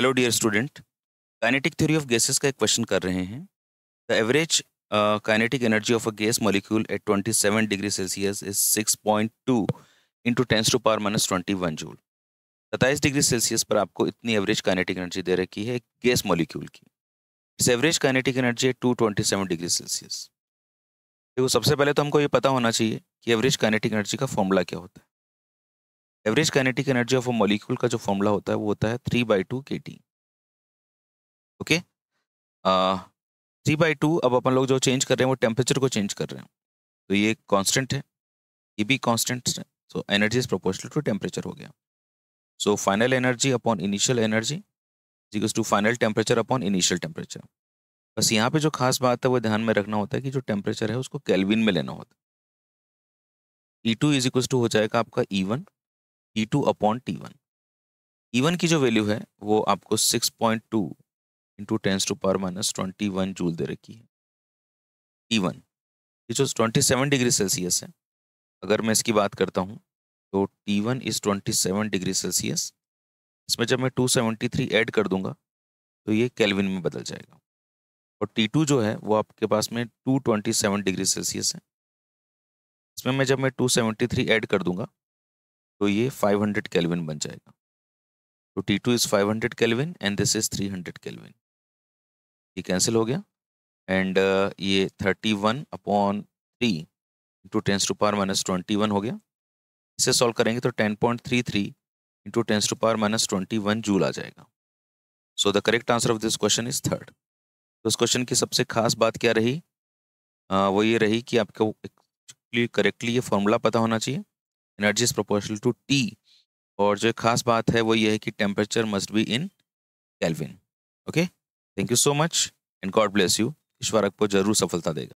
hello dear student kinetic theory of gases का एक question कर रहे हैं the average kinetic energy of a gas molecule at 27 degree Celsius is 6.2 point two into tens to power minus twenty one joule सत्ताईस डिग्री सेल्सियस पर आपको इतनी एवरेज काइनेटिक एनर्जी दे रखी है गैस मॉलिक्यूल की इस एवरेज काइनेटिक एनर्जी है two twenty seven degree Celsius देखो सबसे पहले तो हमको ये पता होना चाहिए कि एवरेज काइनेटिक एनर्जी का फॉर्मूला क्या होता है average kinetic energy of a molecule का जो फॉर्मूला होता है वो होता है three by two k T okay three by two अब अपन लोग जो चेंज कर रहे हैं वो टेम्परेचर को चेंज कर रहे हैं तो ये कांस्टेंट है ये भी कांस्टेंट है so energy is proportional to temperature हो गया so final energy upon initial energy equals to final temperature upon initial temperature बस यहाँ पे जो खास बात है वो ध्यान में रखना होता है कि जो टेम्परेचर है उसको कैलविन में लेना होता है E two is equals to हो जाएगा आपका E e one T two upon T one E one की जो वैल्यू है वो आपको six point two into tens to power minus twenty one joule दे रखी है ई e वन ये जो ट्वेंटी सेवन डिग्री सेल्सियस है अगर मैं इसकी बात करता हूँ तो T one is twenty seven degree Celsius इसमें जब मैं टू सेवेंटी थ्री एड कर दूंगा तो ये कैलविन में बदल जाएगा और टी टू जो है वो आपके पास में two twenty seven degree Celsius है इसमें मैं जब मैं टू सेवेंटी थ्री एड कर दूंगा तो ये 500 कैलविन बन जाएगा तो T2 two is five hundred kelvin and this is three hundred kelvin ये कैंसिल हो गया एंड uh, ये 31 one upon three into tens to power minus twenty one हो गया इसे सॉल्व करेंगे तो 10.33 point three three into tens to power minus twenty one joule आ जाएगा so the correct answer of this question is third तो इस question की सबसे खास बात क्या रही आ, वो ये रही कि आपको करेक्टली ये फॉर्मूला पता होना चाहिए energy is proportional to T और जो खास बात है वो ये है कि temperature must be in kelvin okay thank you so much and God bless you ईश्वर आपको जरूर सफलता देगा